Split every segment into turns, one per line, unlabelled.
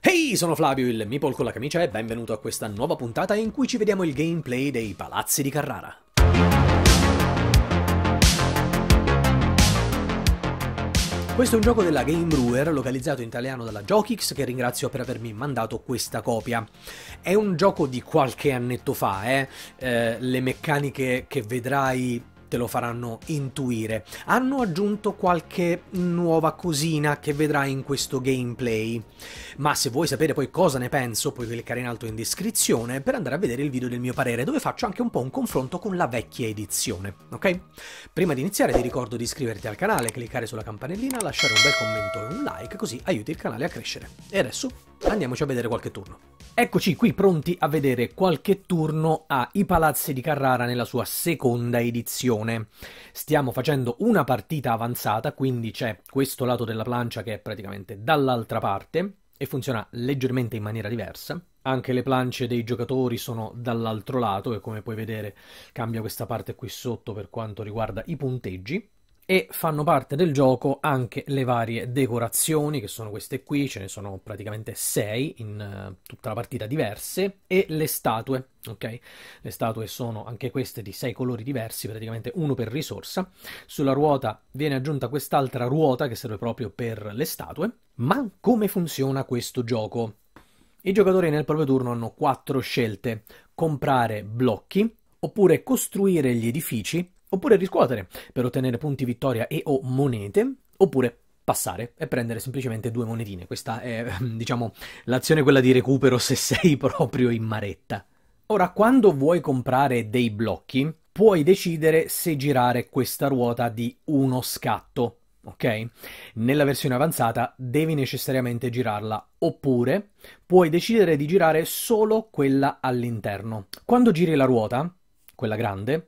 Ehi, hey, sono Flavio, il Meeple con la camicia e benvenuto a questa nuova puntata in cui ci vediamo il gameplay dei Palazzi di Carrara. Questo è un gioco della Game Brewer, localizzato in italiano dalla Jokix, che ringrazio per avermi mandato questa copia. È un gioco di qualche annetto fa, eh? eh le meccaniche che vedrai te lo faranno intuire. Hanno aggiunto qualche nuova cosina che vedrai in questo gameplay, ma se vuoi sapere poi cosa ne penso puoi cliccare in alto in descrizione per andare a vedere il video del mio parere dove faccio anche un po' un confronto con la vecchia edizione, ok? Prima di iniziare ti ricordo di iscriverti al canale, cliccare sulla campanellina, lasciare un bel commento e un like così aiuti il canale a crescere. E adesso Andiamoci a vedere qualche turno. Eccoci qui pronti a vedere qualche turno a I Palazzi di Carrara nella sua seconda edizione. Stiamo facendo una partita avanzata, quindi c'è questo lato della plancia che è praticamente dall'altra parte e funziona leggermente in maniera diversa. Anche le planche dei giocatori sono dall'altro lato e come puoi vedere cambia questa parte qui sotto per quanto riguarda i punteggi e fanno parte del gioco anche le varie decorazioni, che sono queste qui, ce ne sono praticamente sei in uh, tutta la partita diverse, e le statue, ok? Le statue sono anche queste di sei colori diversi, praticamente uno per risorsa. Sulla ruota viene aggiunta quest'altra ruota che serve proprio per le statue. Ma come funziona questo gioco? I giocatori nel proprio turno hanno quattro scelte: comprare blocchi, oppure costruire gli edifici oppure riscuotere per ottenere punti vittoria e o monete, oppure passare e prendere semplicemente due monetine. Questa è, diciamo, l'azione quella di recupero se sei proprio in maretta. Ora, quando vuoi comprare dei blocchi, puoi decidere se girare questa ruota di uno scatto, ok? Nella versione avanzata devi necessariamente girarla, oppure puoi decidere di girare solo quella all'interno. Quando giri la ruota, quella grande,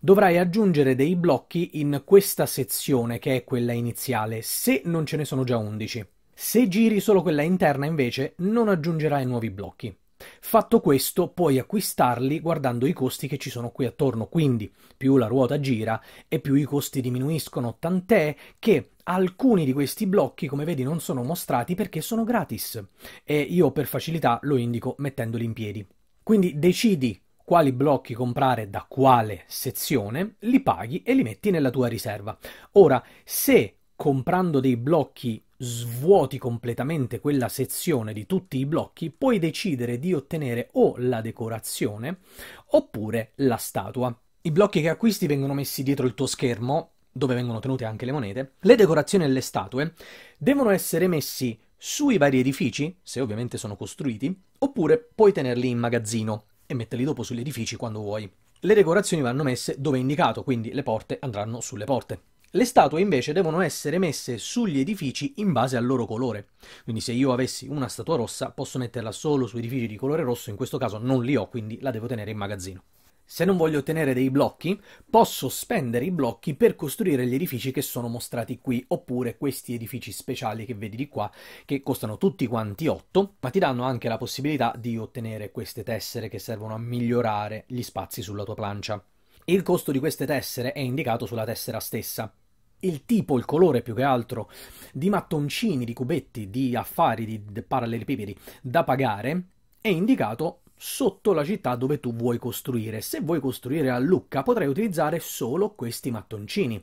dovrai aggiungere dei blocchi in questa sezione che è quella iniziale, se non ce ne sono già 11. Se giri solo quella interna invece non aggiungerai nuovi blocchi. Fatto questo, puoi acquistarli guardando i costi che ci sono qui attorno, quindi più la ruota gira e più i costi diminuiscono, tant'è che alcuni di questi blocchi, come vedi, non sono mostrati perché sono gratis e io per facilità lo indico mettendoli in piedi. Quindi decidi quali blocchi comprare da quale sezione, li paghi e li metti nella tua riserva. Ora, se comprando dei blocchi svuoti completamente quella sezione di tutti i blocchi, puoi decidere di ottenere o la decorazione oppure la statua. I blocchi che acquisti vengono messi dietro il tuo schermo, dove vengono tenute anche le monete. Le decorazioni e le statue devono essere messi sui vari edifici, se ovviamente sono costruiti, oppure puoi tenerli in magazzino, e metterli dopo sugli edifici quando vuoi. Le decorazioni vanno messe dove è indicato, quindi le porte andranno sulle porte. Le statue invece devono essere messe sugli edifici in base al loro colore. Quindi se io avessi una statua rossa posso metterla solo su edifici di colore rosso, in questo caso non li ho, quindi la devo tenere in magazzino se non voglio ottenere dei blocchi, posso spendere i blocchi per costruire gli edifici che sono mostrati qui, oppure questi edifici speciali che vedi di qua, che costano tutti quanti 8, ma ti danno anche la possibilità di ottenere queste tessere che servono a migliorare gli spazi sulla tua plancia. Il costo di queste tessere è indicato sulla tessera stessa. Il tipo, il colore più che altro, di mattoncini, di cubetti, di affari, di parallelepipedi da pagare è indicato sotto la città dove tu vuoi costruire. Se vuoi costruire a Lucca potrai utilizzare solo questi mattoncini,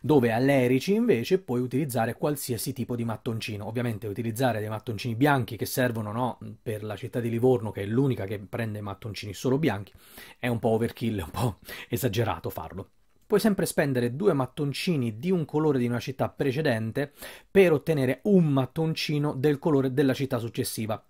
dove a Lerici invece puoi utilizzare qualsiasi tipo di mattoncino. Ovviamente utilizzare dei mattoncini bianchi che servono no, per la città di Livorno, che è l'unica che prende mattoncini solo bianchi, è un po' overkill, un po' esagerato farlo puoi sempre spendere due mattoncini di un colore di una città precedente per ottenere un mattoncino del colore della città successiva.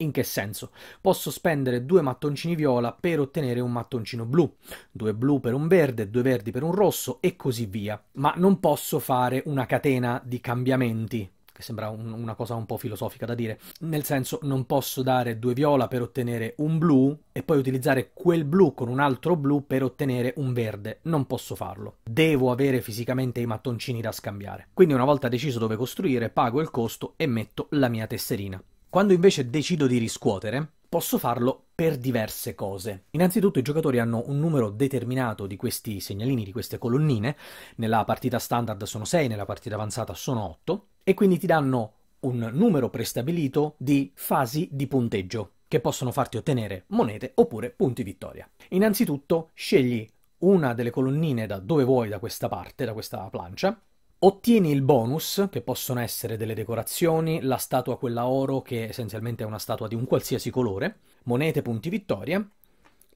In che senso? Posso spendere due mattoncini viola per ottenere un mattoncino blu, due blu per un verde, due verdi per un rosso e così via, ma non posso fare una catena di cambiamenti sembra un, una cosa un po' filosofica da dire, nel senso non posso dare due viola per ottenere un blu e poi utilizzare quel blu con un altro blu per ottenere un verde, non posso farlo. Devo avere fisicamente i mattoncini da scambiare. Quindi una volta deciso dove costruire, pago il costo e metto la mia tesserina. Quando invece decido di riscuotere, posso farlo per diverse cose. Innanzitutto i giocatori hanno un numero determinato di questi segnalini, di queste colonnine, nella partita standard sono 6, nella partita avanzata sono 8, e quindi ti danno un numero prestabilito di fasi di punteggio che possono farti ottenere monete oppure punti vittoria. Innanzitutto scegli una delle colonnine da dove vuoi da questa parte, da questa plancia, Ottieni il bonus, che possono essere delle decorazioni, la statua quella oro, che essenzialmente è una statua di un qualsiasi colore, monete punti vittoria,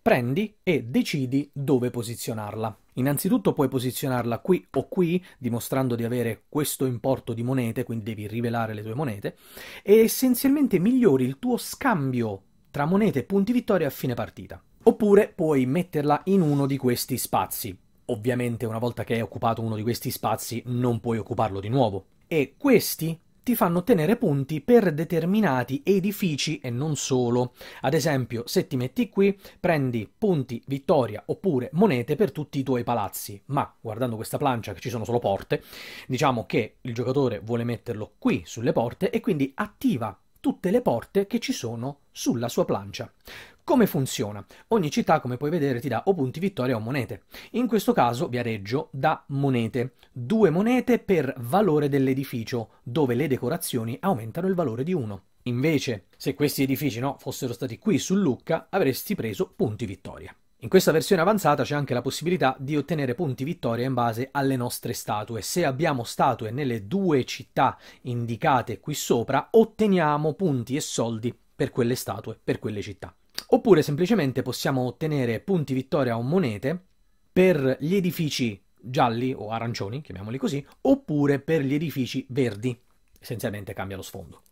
prendi e decidi dove posizionarla. Innanzitutto puoi posizionarla qui o qui, dimostrando di avere questo importo di monete, quindi devi rivelare le tue monete, e essenzialmente migliori il tuo scambio tra monete e punti vittoria a fine partita. Oppure puoi metterla in uno di questi spazi. Ovviamente una volta che hai occupato uno di questi spazi non puoi occuparlo di nuovo. E questi ti fanno ottenere punti per determinati edifici e non solo. Ad esempio, se ti metti qui, prendi punti vittoria oppure monete per tutti i tuoi palazzi. Ma guardando questa plancia che ci sono solo porte, diciamo che il giocatore vuole metterlo qui sulle porte e quindi attiva tutte le porte che ci sono sulla sua plancia. Come funziona? Ogni città, come puoi vedere, ti dà o punti vittoria o monete. In questo caso Viareggio dà monete, due monete per valore dell'edificio, dove le decorazioni aumentano il valore di uno. Invece, se questi edifici no, fossero stati qui su Lucca, avresti preso punti vittoria. In questa versione avanzata c'è anche la possibilità di ottenere punti vittoria in base alle nostre statue. Se abbiamo statue nelle due città indicate qui sopra, otteniamo punti e soldi per quelle statue, per quelle città. Oppure semplicemente possiamo ottenere punti vittoria o monete per gli edifici gialli o arancioni, chiamiamoli così, oppure per gli edifici verdi. Essenzialmente cambia lo sfondo.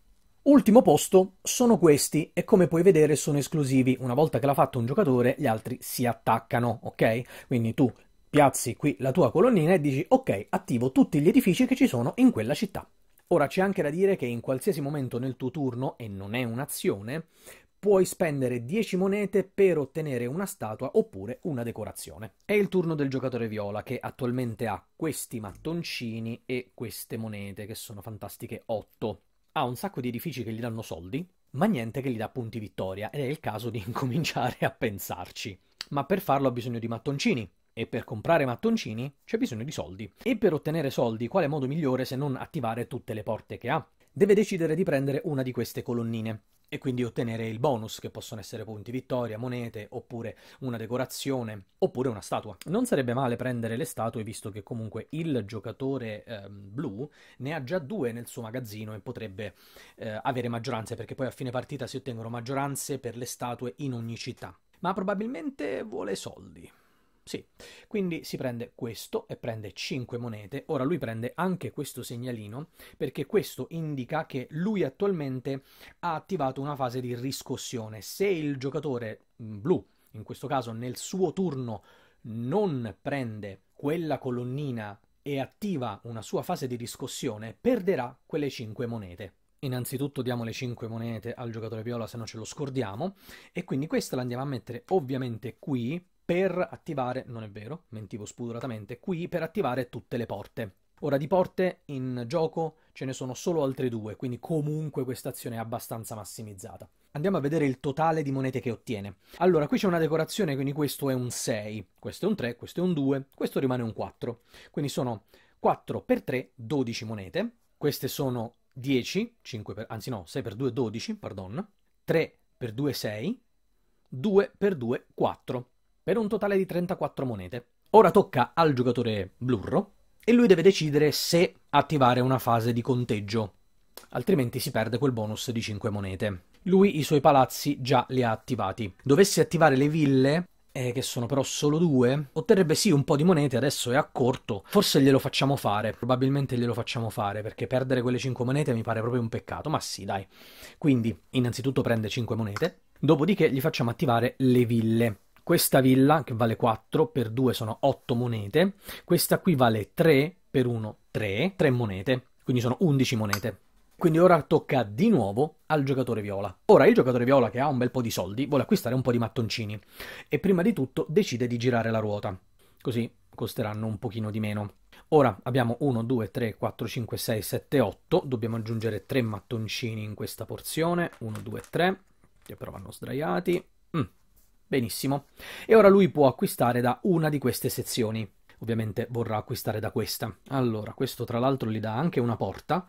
Ultimo posto sono questi e come puoi vedere sono esclusivi. Una volta che l'ha fatto un giocatore, gli altri si attaccano, ok? Quindi tu piazzi qui la tua colonnina e dici ok, attivo tutti gli edifici che ci sono in quella città. Ora c'è anche da dire che in qualsiasi momento nel tuo turno, e non è un'azione, puoi spendere 10 monete per ottenere una statua oppure una decorazione. È il turno del giocatore viola che attualmente ha questi mattoncini e queste monete che sono fantastiche 8. Ha un sacco di edifici che gli danno soldi, ma niente che gli dà punti vittoria ed è il caso di incominciare a pensarci. Ma per farlo ha bisogno di mattoncini, e per comprare mattoncini c'è bisogno di soldi. E per ottenere soldi, quale modo migliore se non attivare tutte le porte che ha? Deve decidere di prendere una di queste colonnine e quindi ottenere il bonus, che possono essere punti vittoria, monete, oppure una decorazione, oppure una statua. Non sarebbe male prendere le statue, visto che comunque il giocatore eh, blu ne ha già due nel suo magazzino e potrebbe eh, avere maggioranze, perché poi a fine partita si ottengono maggioranze per le statue in ogni città. Ma probabilmente vuole soldi. Sì, quindi si prende questo e prende 5 monete. Ora lui prende anche questo segnalino perché questo indica che lui attualmente ha attivato una fase di riscossione. Se il giocatore mm, blu, in questo caso nel suo turno, non prende quella colonnina e attiva una sua fase di riscossione, perderà quelle 5 monete. Innanzitutto diamo le 5 monete al giocatore viola se no ce lo scordiamo e quindi questa la andiamo a mettere ovviamente qui per attivare, non è vero, mentivo spudoratamente, qui per attivare tutte le porte. Ora di porte in gioco ce ne sono solo altre due, quindi comunque questa azione è abbastanza massimizzata. Andiamo a vedere il totale di monete che ottiene. Allora, qui c'è una decorazione, quindi questo è un 6, questo è un 3, questo è un 2, questo rimane un 4. Quindi sono 4 per 3, 12 monete. Queste sono 10, 5 per, anzi no, 6 per 2, 12, pardon. 3 per 2, 6. 2 per 2, 4 per un totale di 34 monete. Ora tocca al giocatore blurro e lui deve decidere se attivare una fase di conteggio, altrimenti si perde quel bonus di 5 monete. Lui i suoi palazzi già li ha attivati. Dovesse attivare le ville, eh, che sono però solo due, otterrebbe sì un po' di monete, adesso è a corto, forse glielo facciamo fare, probabilmente glielo facciamo fare, perché perdere quelle 5 monete mi pare proprio un peccato, ma sì dai. Quindi innanzitutto prende 5 monete, dopodiché gli facciamo attivare le ville questa villa, che vale 4, per 2 sono 8 monete. Questa qui vale 3, per 1 3, 3 monete. Quindi sono 11 monete. Quindi ora tocca di nuovo al giocatore viola. Ora il giocatore viola che ha un bel po' di soldi vuole acquistare un po' di mattoncini e prima di tutto decide di girare la ruota. Così costeranno un pochino di meno. Ora abbiamo 1, 2, 3, 4, 5, 6, 7, 8. Dobbiamo aggiungere 3 mattoncini in questa porzione. 1, 2, 3, che però vanno sdraiati. Benissimo. E ora lui può acquistare da una di queste sezioni. Ovviamente vorrà acquistare da questa. Allora, questo tra l'altro gli dà anche una porta.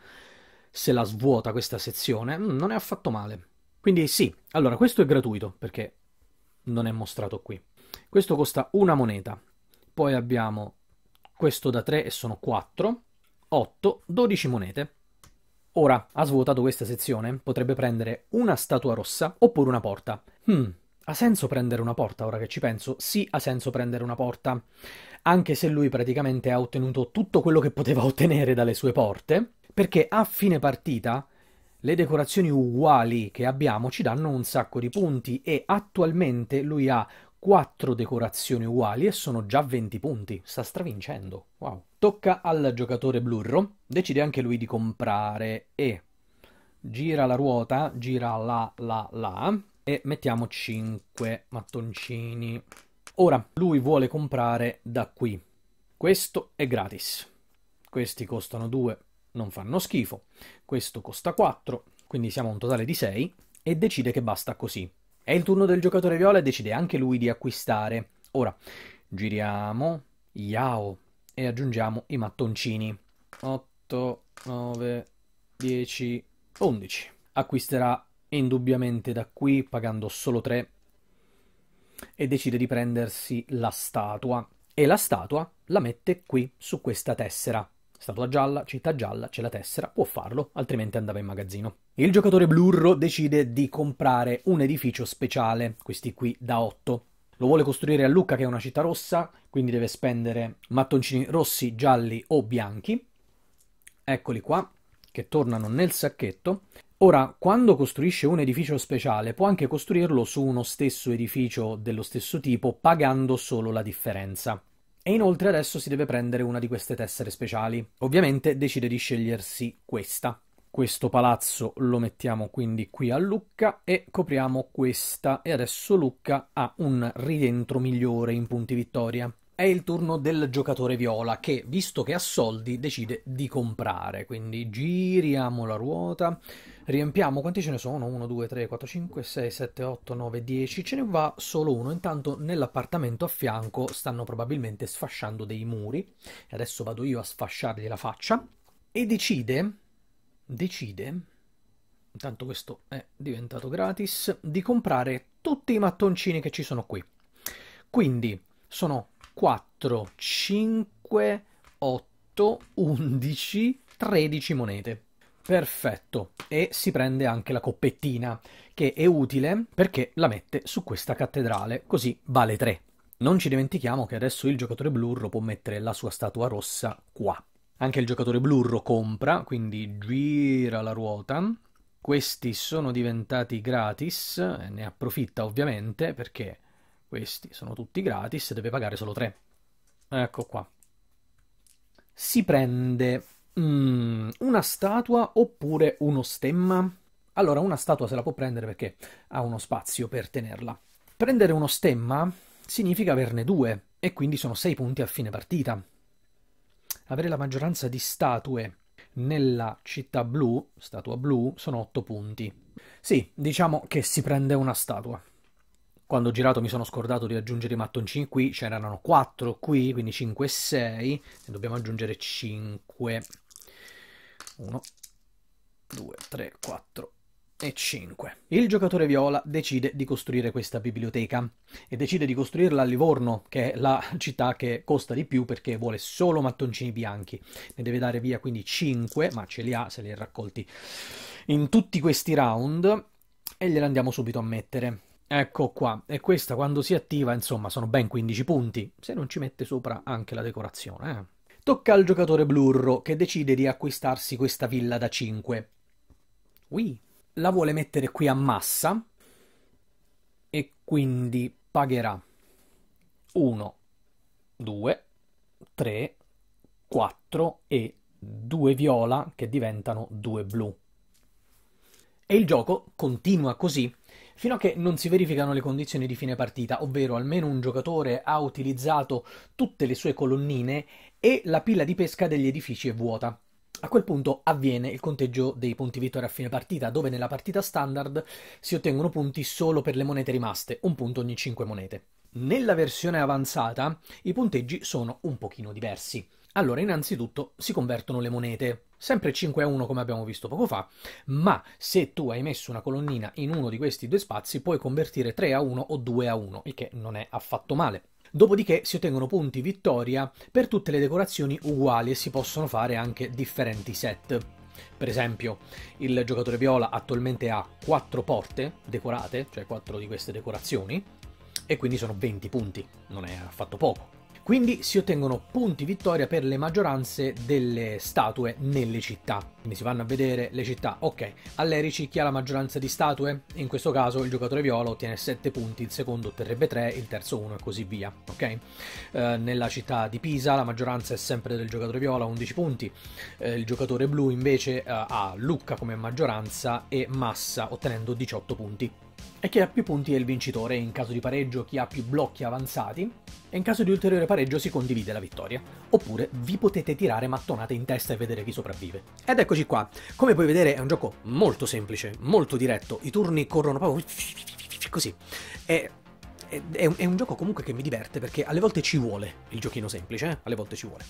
Se la svuota questa sezione, mm, non è affatto male. Quindi sì, allora questo è gratuito perché non è mostrato qui. Questo costa una moneta. Poi abbiamo questo da 3 e sono 4, 8, 12 monete. Ora, ha svuotato questa sezione, potrebbe prendere una statua rossa oppure una porta. Hmm, ha senso prendere una porta ora che ci penso? Sì, ha senso prendere una porta. Anche se lui praticamente ha ottenuto tutto quello che poteva ottenere dalle sue porte, perché a fine partita le decorazioni uguali che abbiamo ci danno un sacco di punti e attualmente lui ha 4 decorazioni uguali e sono già 20 punti. Sta stravincendo. Wow. Tocca al giocatore blurro, decide anche lui di comprare e gira la ruota, gira la la la e mettiamo 5 mattoncini. Ora, lui vuole comprare da qui. Questo è gratis. Questi costano 2, non fanno schifo. Questo costa 4, quindi siamo a un totale di 6 e decide che basta così. È il turno del giocatore viola e decide anche lui di acquistare. Ora, giriamo, yao, e aggiungiamo i mattoncini. 8, 9, 10, 11. Acquisterà e indubbiamente da qui, pagando solo 3, e decide di prendersi la statua. E la statua la mette qui, su questa tessera. Statua gialla, città gialla, c'è la tessera, può farlo, altrimenti andava in magazzino. Il giocatore blurro decide di comprare un edificio speciale, questi qui da 8. Lo vuole costruire a Lucca, che è una città rossa, quindi deve spendere mattoncini rossi, gialli o bianchi. Eccoli qua, che tornano nel sacchetto Ora, quando costruisce un edificio speciale, può anche costruirlo su uno stesso edificio dello stesso tipo, pagando solo la differenza. E inoltre adesso si deve prendere una di queste tessere speciali. Ovviamente decide di scegliersi questa. Questo palazzo lo mettiamo quindi qui a Lucca e copriamo questa. E adesso Lucca ha un rientro migliore in punti vittoria. È il turno del giocatore viola che, visto che ha soldi, decide di comprare. Quindi giriamo la ruota, riempiamo quanti ce ne sono? 1, 2, 3, 4, 5, 6, 7, 8, 9, 10. Ce ne va solo uno. Intanto nell'appartamento a fianco stanno probabilmente sfasciando dei muri. Adesso vado io a sfasciargli la faccia. E decide, decide, intanto questo è diventato gratis, di comprare tutti i mattoncini che ci sono qui. Quindi sono 4, 5, 8, 11, 13 monete. Perfetto, e si prende anche la coppettina, che è utile perché la mette su questa cattedrale, così vale 3. Non ci dimentichiamo che adesso il giocatore blurro può mettere la sua statua rossa qua. Anche il giocatore blurro compra, quindi gira la ruota. Questi sono diventati gratis, eh, ne approfitta ovviamente perché questi sono tutti gratis, deve pagare solo 3. Ecco qua. Si prende mm, una statua oppure uno stemma? Allora, una statua se la può prendere perché ha uno spazio per tenerla. Prendere uno stemma significa averne due, e quindi sono 6 punti a fine partita. Avere la maggioranza di statue nella città blu, statua blu, sono 8 punti. Sì, diciamo che si prende una statua quando ho girato mi sono scordato di aggiungere i mattoncini qui, ce n'erano 4 qui, quindi 5 e 6, ne dobbiamo aggiungere 5, 1, 2, 3, 4 e 5. Il giocatore viola decide di costruire questa biblioteca e decide di costruirla a Livorno, che è la città che costa di più perché vuole solo mattoncini bianchi. Ne deve dare via quindi 5, ma ce li ha se li ha raccolti in tutti questi round e gliela andiamo subito a mettere. Ecco qua, e questa quando si attiva, insomma, sono ben 15 punti, se non ci mette sopra anche la decorazione. Eh. Tocca al giocatore blurro, che decide di acquistarsi questa villa da 5. Ui, la vuole mettere qui a massa, e quindi pagherà 1, 2, 3, 4 e 2 viola, che diventano 2 blu. E il gioco continua così fino a che non si verificano le condizioni di fine partita, ovvero almeno un giocatore ha utilizzato tutte le sue colonnine e la pila di pesca degli edifici è vuota. A quel punto avviene il conteggio dei punti vittoria a fine partita, dove nella partita standard si ottengono punti solo per le monete rimaste, un punto ogni 5 monete. Nella versione avanzata i punteggi sono un pochino diversi. Allora, innanzitutto si convertono le monete sempre 5 a 1 come abbiamo visto poco fa, ma se tu hai messo una colonnina in uno di questi due spazi puoi convertire 3 a 1 o 2 a 1, il che non è affatto male. Dopodiché si ottengono punti vittoria per tutte le decorazioni uguali e si possono fare anche differenti set. Per esempio, il giocatore viola attualmente ha 4 porte decorate, cioè 4 di queste decorazioni, e quindi sono 20 punti, non è affatto poco. Quindi si ottengono punti vittoria per le maggioranze delle statue nelle città. Quindi si vanno a vedere le città. Ok, all'Erici chi ha la maggioranza di statue? In questo caso il giocatore viola ottiene 7 punti, il secondo otterrebbe 3, il terzo 1 e così via. Ok? Eh, nella città di Pisa la maggioranza è sempre del giocatore viola, 11 punti. Eh, il giocatore blu invece eh, ha Lucca come maggioranza e Massa ottenendo 18 punti e chi ha più punti è il vincitore, in caso di pareggio chi ha più blocchi avanzati e in caso di ulteriore pareggio si condivide la vittoria. Oppure vi potete tirare mattonate in testa e vedere chi sopravvive. Ed eccoci qua. Come puoi vedere è un gioco molto semplice, molto diretto, i turni corrono proprio così. E è, è un gioco comunque che mi diverte perché alle volte ci vuole il giochino semplice, eh? alle volte ci vuole.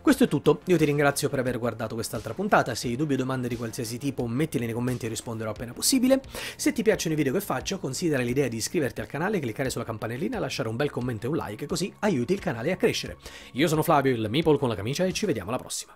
Questo è tutto, io ti ringrazio per aver guardato quest'altra puntata, se hai dubbi o domande di qualsiasi tipo mettili nei commenti e risponderò appena possibile. Se ti piacciono i video che faccio considera l'idea di iscriverti al canale, cliccare sulla campanellina, lasciare un bel commento e un like così aiuti il canale a crescere. Io sono Flavio il Meeple con la camicia e ci vediamo alla prossima.